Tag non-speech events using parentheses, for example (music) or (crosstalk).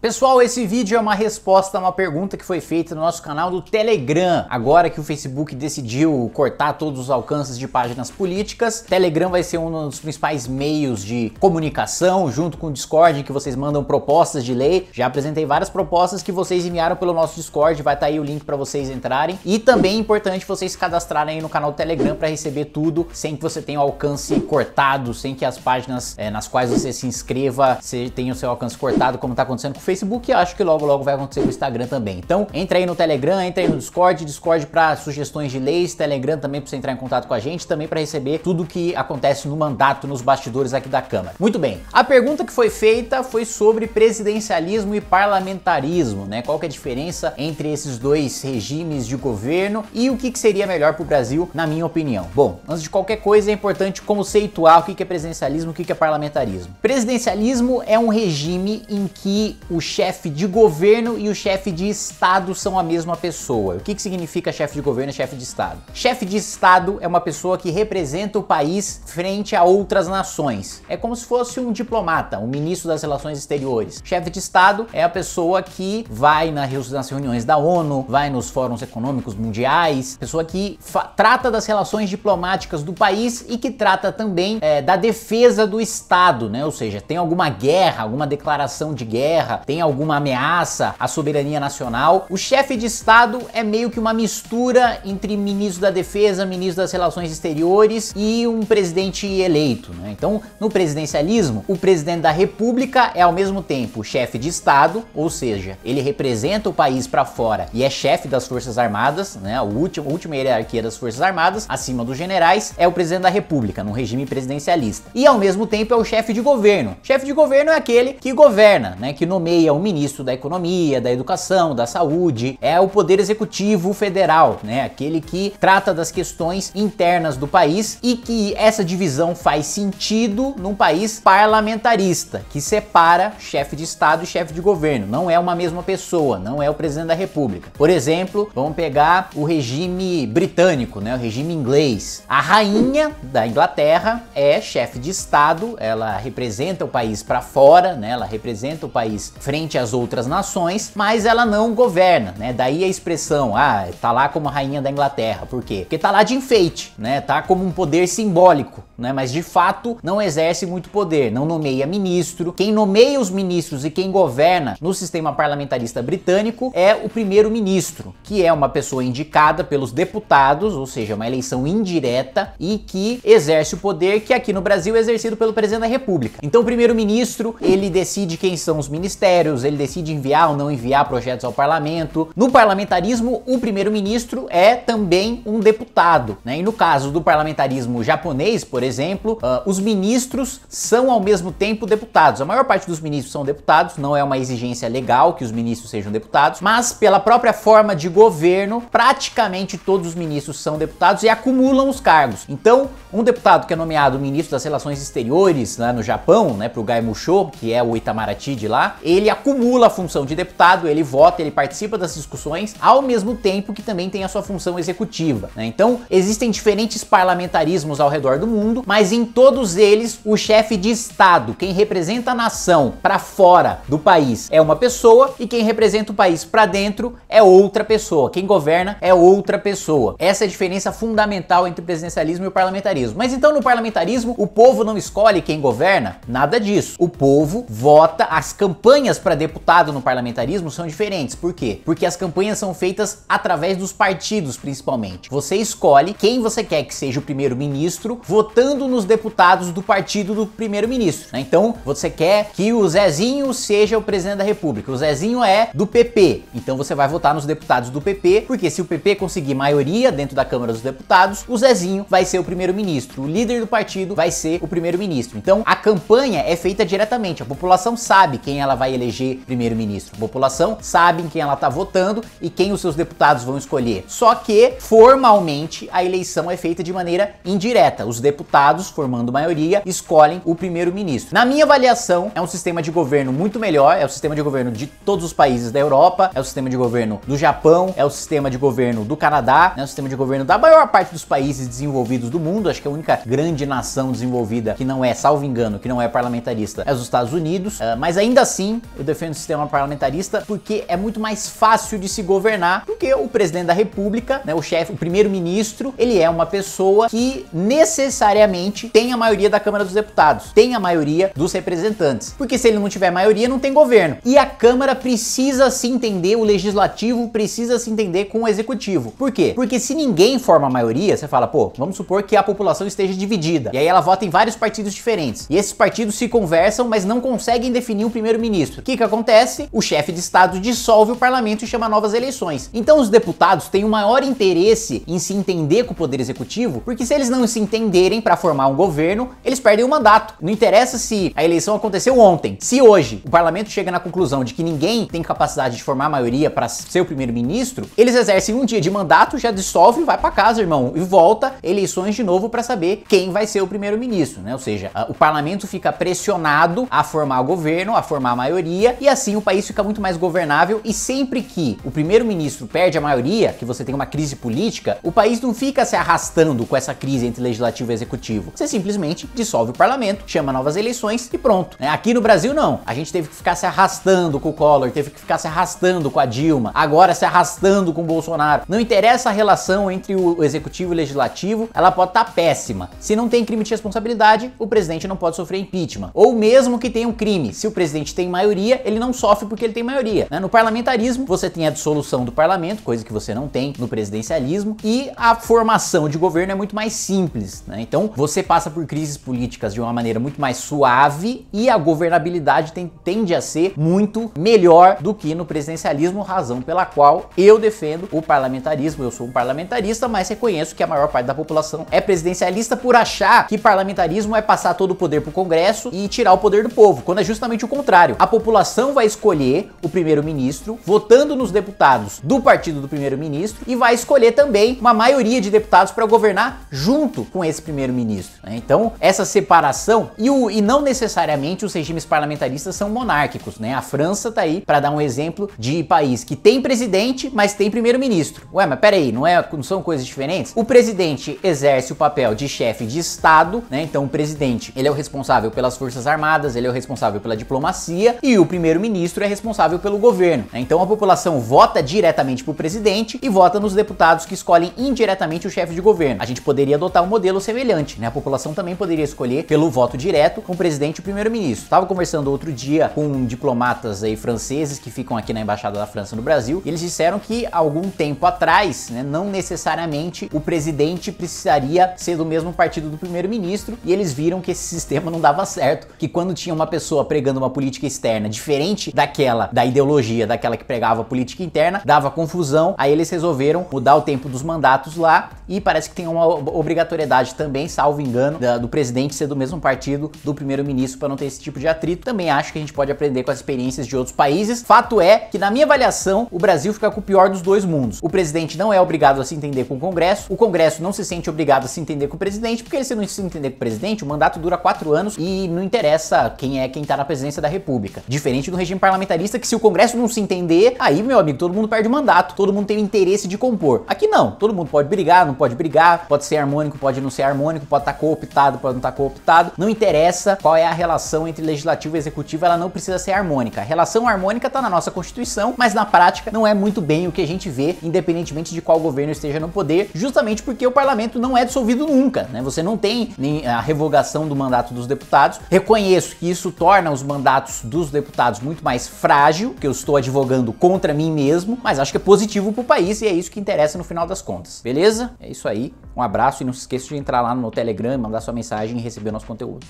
Pessoal, esse vídeo é uma resposta a uma pergunta que foi feita no nosso canal do Telegram. Agora que o Facebook decidiu cortar todos os alcances de páginas políticas, Telegram vai ser um dos principais meios de comunicação, junto com o Discord, que vocês mandam propostas de lei. Já apresentei várias propostas que vocês enviaram pelo nosso Discord, vai estar tá aí o link para vocês entrarem. E também é importante vocês se cadastrarem aí no canal Telegram para receber tudo, sem que você tenha o alcance cortado, sem que as páginas é, nas quais você se inscreva tenham o seu alcance cortado, como está acontecendo com o Facebook e acho que logo logo vai acontecer com o Instagram também. Então entra aí no Telegram, entra aí no Discord, Discord para sugestões de leis, Telegram também para você entrar em contato com a gente, também para receber tudo que acontece no mandato, nos bastidores aqui da Câmara. Muito bem, a pergunta que foi feita foi sobre presidencialismo e parlamentarismo, né? Qual que é a diferença entre esses dois regimes de governo e o que, que seria melhor para o Brasil, na minha opinião? Bom, antes de qualquer coisa é importante conceituar o que, que é presidencialismo, o que, que é parlamentarismo. Presidencialismo é um regime em que o o chefe de governo e o chefe de estado são a mesma pessoa. O que, que significa chefe de governo e chefe de estado? Chefe de estado é uma pessoa que representa o país frente a outras nações. É como se fosse um diplomata, um ministro das relações exteriores. Chefe de estado é a pessoa que vai nas reuniões da ONU, vai nos fóruns econômicos mundiais, pessoa que trata das relações diplomáticas do país e que trata também é, da defesa do estado, né? Ou seja, tem alguma guerra, alguma declaração de guerra, tem alguma ameaça à soberania nacional? O chefe de Estado é meio que uma mistura entre ministro da Defesa, ministro das Relações Exteriores e um presidente eleito. Né? Então, no presidencialismo, o presidente da República é ao mesmo tempo chefe de Estado, ou seja, ele representa o país para fora e é chefe das Forças Armadas, né? A última, a última hierarquia das Forças Armadas, acima dos generais, é o presidente da República, no regime presidencialista. E ao mesmo tempo é o chefe de governo. Chefe de governo é aquele que governa, né? Que nomeia é o ministro da Economia, da Educação, da Saúde, é o Poder Executivo Federal, né? Aquele que trata das questões internas do país e que essa divisão faz sentido num país parlamentarista, que separa chefe de Estado e chefe de governo. Não é uma mesma pessoa, não é o presidente da República. Por exemplo, vamos pegar o regime britânico, né? O regime inglês. A rainha da Inglaterra é chefe de Estado, ela representa o país para fora, né? Ela representa o país frente às outras nações, mas ela não governa, né? Daí a expressão, ah, tá lá como rainha da Inglaterra. Por quê? Porque tá lá de enfeite, né? Tá como um poder simbólico, né? Mas de fato não exerce muito poder, não nomeia ministro. Quem nomeia os ministros e quem governa no sistema parlamentarista britânico é o primeiro-ministro, que é uma pessoa indicada pelos deputados, ou seja, uma eleição indireta e que exerce o poder que aqui no Brasil é exercido pelo presidente da República. Então, o primeiro-ministro, ele decide quem são os ministérios ministérios, ele decide enviar ou não enviar projetos ao parlamento. No parlamentarismo, o primeiro-ministro é também um deputado, né? E no caso do parlamentarismo japonês, por exemplo, uh, os ministros são ao mesmo tempo deputados. A maior parte dos ministros são deputados, não é uma exigência legal que os ministros sejam deputados, mas pela própria forma de governo, praticamente todos os ministros são deputados e acumulam os cargos. Então, um deputado que é nomeado ministro das Relações Exteriores no Japão, né, o Gai Musho, que é o Itamaraty de lá, ele ele acumula a função de deputado, ele vota, ele participa das discussões, ao mesmo tempo que também tem a sua função executiva. Né? Então, existem diferentes parlamentarismos ao redor do mundo, mas em todos eles, o chefe de Estado, quem representa a nação para fora do país, é uma pessoa e quem representa o país para dentro é outra pessoa. Quem governa é outra pessoa. Essa é a diferença fundamental entre o presidencialismo e o parlamentarismo. Mas então, no parlamentarismo, o povo não escolhe quem governa? Nada disso. O povo vota as campanhas campanhas para deputado no parlamentarismo são diferentes. Por quê? Porque as campanhas são feitas através dos partidos, principalmente. Você escolhe quem você quer que seja o primeiro-ministro, votando nos deputados do partido do primeiro-ministro. Né? Então, você quer que o Zezinho seja o presidente da República. O Zezinho é do PP. Então, você vai votar nos deputados do PP, porque se o PP conseguir maioria dentro da Câmara dos Deputados, o Zezinho vai ser o primeiro-ministro. O líder do partido vai ser o primeiro-ministro. Então, a campanha é feita diretamente. A população sabe quem ela vai eleger eleger primeiro-ministro. A população sabe em quem ela está votando e quem os seus deputados vão escolher. Só que, formalmente, a eleição é feita de maneira indireta. Os deputados, formando maioria, escolhem o primeiro-ministro. Na minha avaliação, é um sistema de governo muito melhor, é o sistema de governo de todos os países da Europa, é o sistema de governo do Japão, é o sistema de governo do Canadá, é o sistema de governo da maior parte dos países desenvolvidos do mundo. Acho que a única grande nação desenvolvida que não é, salvo engano, que não é parlamentarista é os Estados Unidos, ah, mas ainda assim eu defendo o sistema parlamentarista porque é muito mais fácil de se governar, porque o presidente da república, né, o chefe, o primeiro-ministro, ele é uma pessoa que necessariamente tem a maioria da Câmara dos Deputados, tem a maioria dos representantes, porque se ele não tiver maioria, não tem governo. E a Câmara precisa se entender, o legislativo precisa se entender com o executivo. Por quê? Porque se ninguém forma a maioria, você fala, pô, vamos supor que a população esteja dividida, e aí ela vota em vários partidos diferentes, e esses partidos se conversam, mas não conseguem definir o primeiro-ministro. O que, que acontece? O chefe de Estado dissolve o parlamento e chama novas eleições. Então os deputados têm o maior interesse em se entender com o poder executivo, porque se eles não se entenderem para formar um governo, eles perdem o mandato. Não interessa se a eleição aconteceu ontem. Se hoje o parlamento chega na conclusão de que ninguém tem capacidade de formar maioria para ser o primeiro-ministro, eles exercem um dia de mandato, já dissolve, vai para casa, irmão, e volta eleições de novo para saber quem vai ser o primeiro-ministro, né? Ou seja, o parlamento fica pressionado a formar o governo, a formar a maioria maioria e assim o país fica muito mais governável e sempre que o primeiro-ministro perde a maioria, que você tem uma crise política, o país não fica se arrastando com essa crise entre legislativo e executivo. Você simplesmente dissolve o parlamento, chama novas eleições e pronto. Né? Aqui no Brasil não. A gente teve que ficar se arrastando com o Collor, teve que ficar se arrastando com a Dilma, agora se arrastando com o Bolsonaro. Não interessa a relação entre o executivo e o legislativo, ela pode estar tá péssima. Se não tem crime de responsabilidade, o presidente não pode sofrer impeachment. Ou mesmo que tenha um crime, se o presidente tem maioria ele não sofre porque ele tem maioria. Né? No parlamentarismo, você tem a dissolução do parlamento, coisa que você não tem no presidencialismo, e a formação de governo é muito mais simples. Né? Então, você passa por crises políticas de uma maneira muito mais suave e a governabilidade tem, tende a ser muito melhor do que no presidencialismo, razão pela qual eu defendo o parlamentarismo. Eu sou um parlamentarista, mas reconheço que a maior parte da população é presidencialista por achar que parlamentarismo é passar todo o poder para o Congresso e tirar o poder do povo, quando é justamente o contrário. A população vai escolher o primeiro-ministro, votando nos deputados do partido do primeiro-ministro, e vai escolher também uma maioria de deputados para governar junto com esse primeiro-ministro. Né? Então, essa separação, e, o, e não necessariamente os regimes parlamentaristas são monárquicos, né? A França tá aí para dar um exemplo de país que tem presidente, mas tem primeiro-ministro. Ué, mas peraí, não, é, não são coisas diferentes? O presidente exerce o papel de chefe de Estado, né? Então, o presidente, ele é o responsável pelas Forças Armadas, ele é o responsável pela diplomacia, e e o primeiro-ministro é responsável pelo governo. Né? Então a população vota diretamente para o presidente e vota nos deputados que escolhem indiretamente o chefe de governo. A gente poderia adotar um modelo semelhante, né? A população também poderia escolher pelo voto direto com o presidente e o primeiro-ministro. Estava conversando outro dia com diplomatas aí franceses que ficam aqui na embaixada da França no Brasil e eles disseram que algum tempo atrás, né, não necessariamente o presidente precisaria ser do mesmo partido do primeiro-ministro e eles viram que esse (laughs) sistema não dava certo, que quando tinha uma pessoa pregando uma política externa interna, diferente daquela, da ideologia, daquela que pregava política interna, dava confusão, aí eles resolveram mudar o tempo dos mandatos lá e parece que tem uma obrigatoriedade também, salvo engano, da, do presidente ser do mesmo partido do primeiro-ministro para não ter esse tipo de atrito. Também acho que a gente pode aprender com as experiências de outros países. Fato é que, na minha avaliação, o Brasil fica com o pior dos dois mundos. O presidente não é obrigado a se entender com o Congresso, o Congresso não se sente obrigado a se entender com o presidente, porque se não se entender com o presidente, o mandato dura quatro anos e não interessa quem é quem está na presidência da República. Diferente do regime parlamentarista que se o Congresso não se entender, aí, meu amigo, todo mundo perde o mandato, todo mundo tem o interesse de compor. Aqui não, todo mundo pode brigar, não pode brigar, pode ser harmônico, pode não ser harmônico, pode estar tá cooptado, pode não estar tá cooptado. Não interessa qual é a relação entre legislativo e executivo, ela não precisa ser harmônica. A relação harmônica está na nossa Constituição, mas na prática não é muito bem o que a gente vê, independentemente de qual governo esteja no poder, justamente porque o parlamento não é dissolvido nunca, né? Você não tem nem a revogação do mandato dos deputados. Reconheço que isso torna os mandatos dos deputados deputados muito mais frágil, que eu estou advogando contra mim mesmo, mas acho que é positivo pro país e é isso que interessa no final das contas. Beleza? É isso aí. Um abraço e não se esqueça de entrar lá no Telegram, mandar sua mensagem e receber o nosso conteúdo.